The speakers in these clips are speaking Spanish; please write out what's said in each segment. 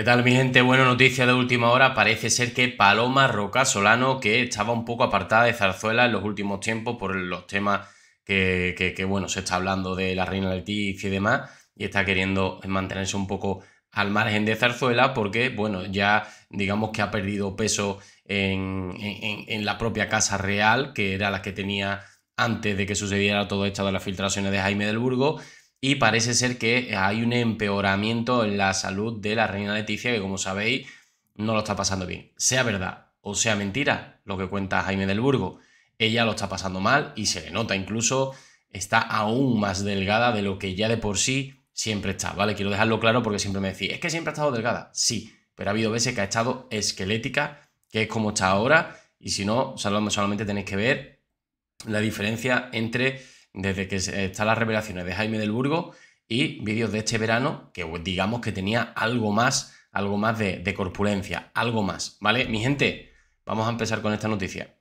¿Qué tal mi gente? Bueno, noticia de última hora, parece ser que Paloma Roca Solano, que estaba un poco apartada de Zarzuela en los últimos tiempos por los temas que, bueno, se está hablando de la reina Leticia y demás, y está queriendo mantenerse un poco al margen de Zarzuela porque, bueno, ya digamos que ha perdido peso en, en la propia casa real, que era la que tenía antes de que sucediera todo esto de las filtraciones de Jaime del Burgo, y parece ser que hay un empeoramiento en la salud de la reina Leticia que como sabéis no lo está pasando bien. Sea verdad o sea mentira lo que cuenta Jaime del Burgo, ella lo está pasando mal y se le nota incluso está aún más delgada de lo que ya de por sí siempre está, ¿vale? Quiero dejarlo claro porque siempre me decís, es que siempre ha estado delgada, sí, pero ha habido veces que ha estado esquelética, que es como está ahora, y si no, solamente tenéis que ver la diferencia entre desde que están las revelaciones de Jaime del Burgo y vídeos de este verano que pues, digamos que tenía algo más, algo más de, de corpulencia, algo más, ¿vale? Mi gente, vamos a empezar con esta noticia.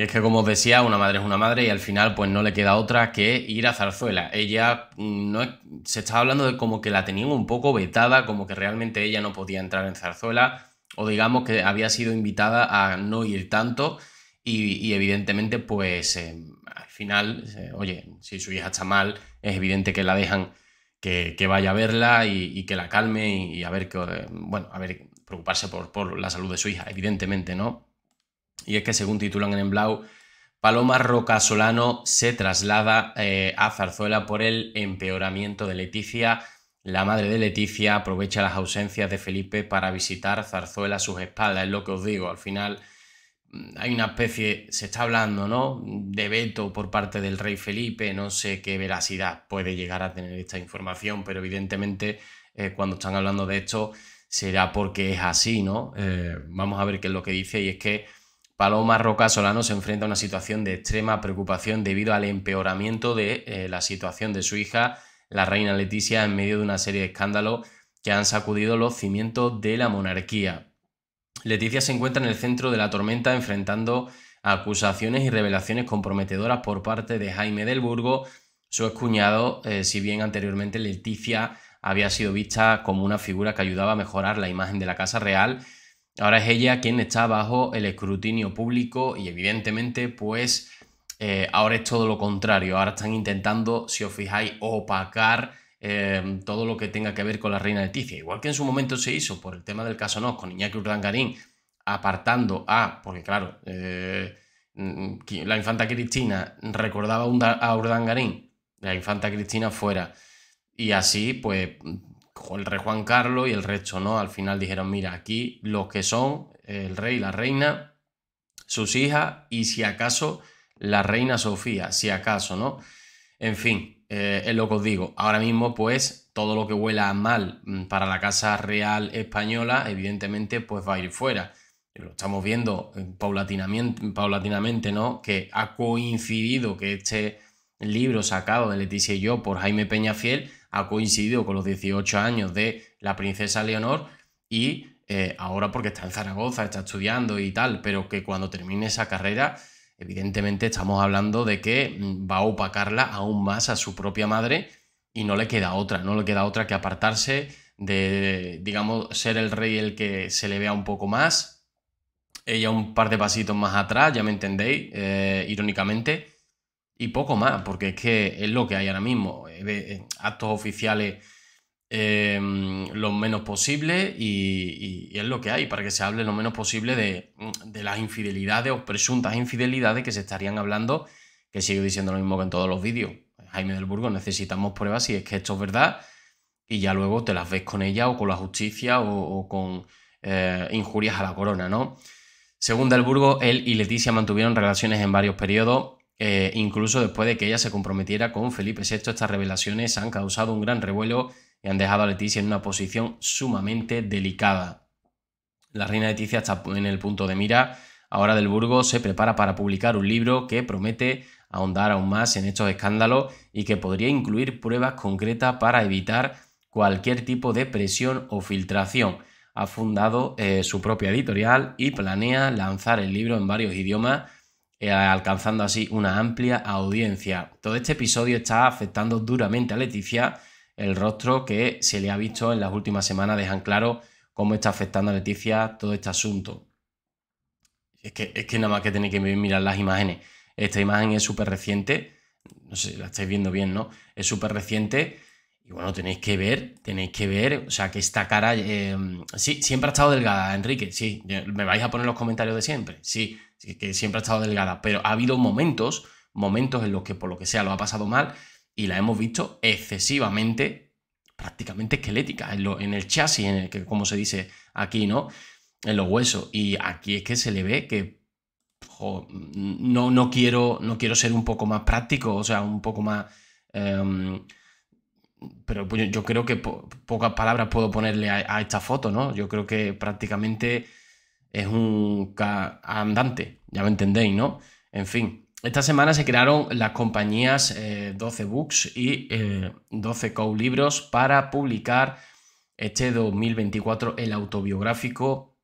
Y es que, como os decía, una madre es una madre y al final, pues no le queda otra que ir a Zarzuela. Ella mm, no se estaba hablando de como que la tenían un poco vetada, como que realmente ella no podía entrar en Zarzuela, o digamos que había sido invitada a no ir tanto. Y, evidentemente, pues em, al final, eh, oye, si su hija está mal, es evidente que la dejan que, vaya a verla y, que la calme y, a ver que, bueno, a ver, preocuparse por la salud de su hija, evidentemente, ¿no? y es que según titulan en Blau, Paloma Roca Solano se traslada eh, a Zarzuela por el empeoramiento de Leticia. La madre de Leticia aprovecha las ausencias de Felipe para visitar Zarzuela a sus espaldas, es lo que os digo, al final mm, hay una especie, se está hablando, ¿no? De veto por parte del rey Felipe, no sé qué veracidad puede llegar a tener esta información, pero evidentemente eh, cuando están hablando de esto será porque es así, ¿no? Eh, vamos a ver qué es lo que dice y es que Paloma Roca Solano se enfrenta a una situación de extrema preocupación debido al empeoramiento de eh, la situación de su hija, la reina Leticia, en medio de una serie de escándalos que han sacudido los cimientos de la monarquía. Leticia se encuentra en el centro de la tormenta enfrentando acusaciones y revelaciones comprometedoras por parte de Jaime del Burgo, su excuñado, eh, si bien anteriormente Leticia había sido vista como una figura que ayudaba a mejorar la imagen de la Casa Real Ahora es ella quien está bajo el escrutinio público y evidentemente pues eh, ahora es todo lo contrario. Ahora están intentando, si os fijáis, opacar eh, todo lo que tenga que ver con la reina Leticia. Igual que en su momento se hizo por el tema del caso NOS con Iñaki Urdangarín, apartando a, porque claro, eh, mm, la infanta Cristina recordaba a Urdangarín, la infanta Cristina fuera. Y así, pues el rey Juan Carlos y el resto, ¿no? Al final dijeron, mira, aquí los que son el rey, la reina, sus hijas y si acaso la reina Sofía, si acaso, ¿no? En fin, eh, es lo que os digo. Ahora mismo, pues, todo lo que huela mal mm, para la Casa Real Española, evidentemente, pues va a ir fuera. Lo estamos viendo eh, paulatinamente, paulatinamente ¿no? Que ha coincidido que este libro sacado de Leticia y yo por Jaime Peñafiel ha coincidido con los 18 años de la princesa Leonor y eh, ahora porque está en Zaragoza, está estudiando y tal, pero que cuando termine esa carrera, evidentemente estamos hablando de que mm, va a opacarla aún más a su propia madre y no le queda otra, no le queda otra que apartarse de, digamos, ser el rey el que se le vea un poco más, ella un par de pasitos más atrás, ya me entendéis, eh, irónicamente, y poco más, porque es que es lo que hay ahora mismo. Eh, eh, actos oficiales em, lo menos posible y, es lo que hay, para que se hable lo menos posible de, las infidelidades o presuntas infidelidades que se estarían hablando, que sigo diciendo lo mismo que en todos los vídeos. Jaime del Burgo, necesitamos pruebas si es que esto es verdad y ya luego te las ves con ella o con la justicia o, con eh, injurias a la corona, ¿no? Según Del Burgo, él y Leticia mantuvieron relaciones en varios periodos eh, incluso después de que ella se comprometiera con Felipe VI. Estas revelaciones han causado un gran revuelo y han dejado a Leticia en una posición sumamente delicada. La reina Leticia está en el punto de mira. Ahora del Burgo se prepara para publicar un libro que promete ahondar aún más en estos escándalos y que podría incluir pruebas concretas para evitar cualquier tipo de presión o filtración. Ha fundado eh, su propia editorial y planea lanzar el libro en varios idiomas eh, alcanzando así una amplia audiencia. Todo este episodio está afectando duramente a Leticia, el rostro que se le ha visto en las últimas semanas dejan claro cómo está afectando a Leticia todo este asunto. Es que, es que nada más que tenéis que mirar las imágenes. Esta imagen es súper reciente, no sé, si la estáis viendo bien, ¿no? Es súper reciente y bueno, tenéis que ver, tenéis que ver, o sea, que esta cara... Eh, sí, siempre ha estado delgada, Enrique, sí. Me vais a poner los comentarios de siempre, sí, que siempre ha estado delgada, pero ha habido momentos, momentos en los que por lo que sea lo ha pasado mal y la hemos visto excesivamente, prácticamente esquelética, en, el chasis, en el que, como se dice aquí, ¿no? En los huesos. Y aquí es que se le ve que no, no, quiero, no quiero ser un poco más práctico, o sea, un poco más... Em, pero pues, yo creo que pocas palabras puedo ponerle a, esta foto, ¿no? Yo creo que prácticamente es un andante, ya me entendéis, ¿no? En fin, esta semana se crearon las compañías 12 eh, Books y 12 eh, Co-Libros para publicar este 2024 el autobiográfico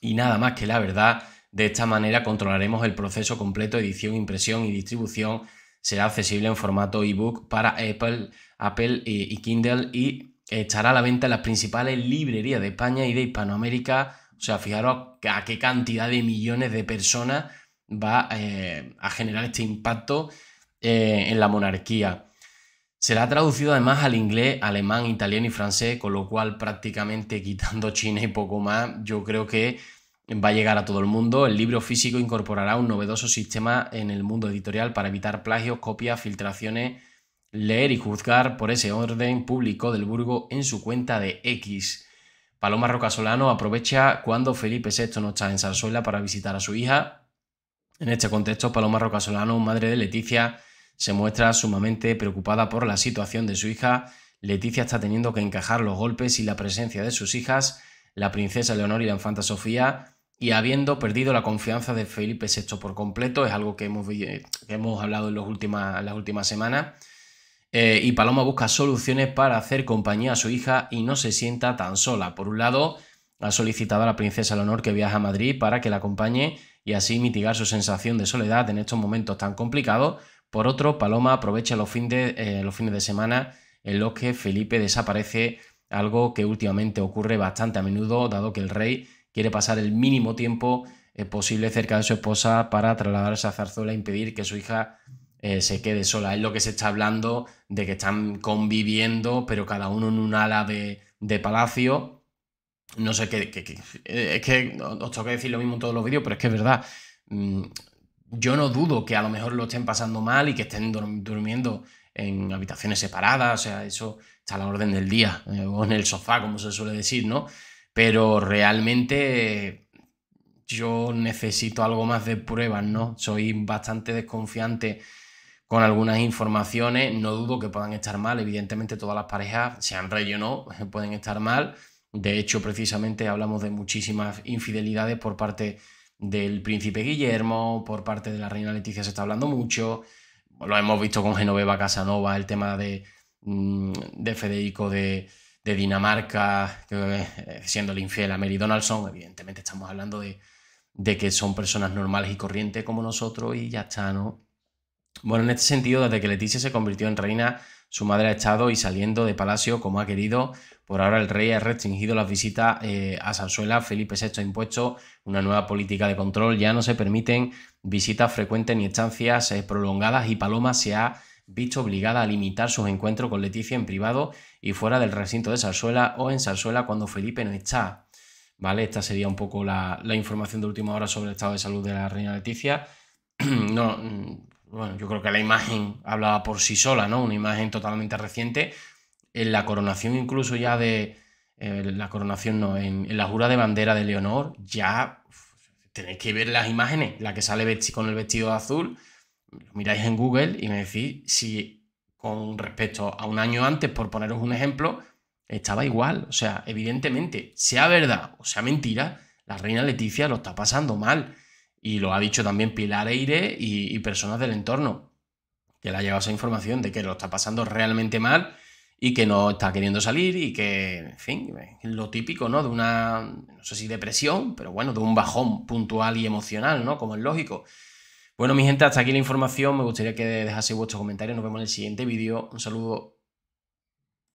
y nada más que la verdad. De esta manera controlaremos el proceso completo edición, impresión y distribución será accesible en formato ebook para Apple, Apple y, Kindle y estará a la venta en las principales librerías de España y de Hispanoamérica. O sea, fijaros a qué cantidad de millones de personas va eh, a generar este impacto eh, en la monarquía. Será traducido además al inglés, alemán, italiano y francés, con lo cual prácticamente quitando China y poco más, yo creo que va a llegar a todo el mundo. El libro físico incorporará un novedoso sistema en el mundo editorial para evitar plagios, copias, filtraciones. Leer y juzgar por ese orden público del Burgo en su cuenta de X. Paloma Rocasolano aprovecha cuando Felipe VI no está en Zarzuela para visitar a su hija. En este contexto, Paloma Rocasolano, madre de Leticia, se muestra sumamente preocupada por la situación de su hija. Leticia está teniendo que encajar los golpes y la presencia de sus hijas, la princesa Leonor y la infanta Sofía, y habiendo perdido la confianza de Felipe VI por completo, es algo que hemos, eh, hablado en, últimas, las últimas semanas, eh, y Paloma busca soluciones para hacer compañía a su hija y no se sienta tan sola. Por un lado, ha solicitado a la princesa Leonor que viaje a Madrid para que la acompañe y así mitigar su sensación de soledad en estos momentos tan complicados. Por otro, Paloma aprovecha los, eh, los fines de semana en los que Felipe desaparece, algo que últimamente ocurre bastante a menudo, dado que el rey quiere pasar el mínimo tiempo eh, posible cerca de su esposa para trasladarse a Zarzuela e impedir que su hija eh, se quede sola. Es lo que se está hablando de que están conviviendo, pero cada uno en un ala de, palacio. No sé qué. Eh, es que os toca decir lo mismo en todos los vídeos, pero es que es verdad. Mm, yo no dudo que a lo mejor lo estén pasando mal y que estén durmiendo en habitaciones separadas, o sea, eso está a la orden del día, o en el sofá, como se suele decir, ¿no? pero realmente yo necesito algo más de pruebas, ¿no? Soy bastante desconfiante con algunas informaciones, no dudo que puedan estar mal, evidentemente todas las parejas, sean rey o no, pueden estar mal. De hecho, precisamente hablamos de muchísimas infidelidades por parte del príncipe Guillermo, por parte de la reina Leticia se está hablando mucho, lo hemos visto con Genoveva Casanova, el tema de, mm, de Federico de, de Dinamarca, eh, siendo la infiel a Mary Donaldson, evidentemente estamos hablando de, que son personas normales y corrientes como nosotros y ya está, ¿no? Bueno, en este sentido, desde que Leticia se convirtió en reina, su madre ha estado y saliendo de palacio como ha querido. Por ahora el rey ha restringido las visitas eh, a Sansuela. Felipe VI ha impuesto una nueva política de control. Ya no se permiten visitas frecuentes ni estancias eh, prolongadas y Paloma se ha visto obligada a limitar sus encuentros con Leticia en privado y fuera del recinto de Salzuela o en Salzuela cuando Felipe no está. ¿Vale? Esta sería un poco la, información de última hora sobre el estado de salud de la reina Leticia. no, mm, bueno, yo creo que la imagen hablaba por sí sola, ¿no? Una imagen totalmente reciente. En la coronación incluso ya de... Eh, la coronación no, en, la jura de bandera de Leonor, ya tenéis que ver las imágenes, la que sale con el vestido azul, lo miráis en Google y me decís si con respecto a un año antes, por poneros un ejemplo, estaba igual. O sea, evidentemente, sea verdad o sea mentira, la reina Leticia lo está pasando mal. Y lo ha dicho también Pilar Eire y, personas del entorno, que le ha llegado esa información de que lo está pasando realmente mal y que no está queriendo salir y que, en fin, lo típico, ¿no? De una, no sé si depresión, pero bueno, de un bajón puntual y emocional, ¿no? Como es lógico. Bueno, mi gente, hasta aquí la información. Me gustaría que dejase vuestros comentarios. Nos vemos en el siguiente vídeo. Un saludo.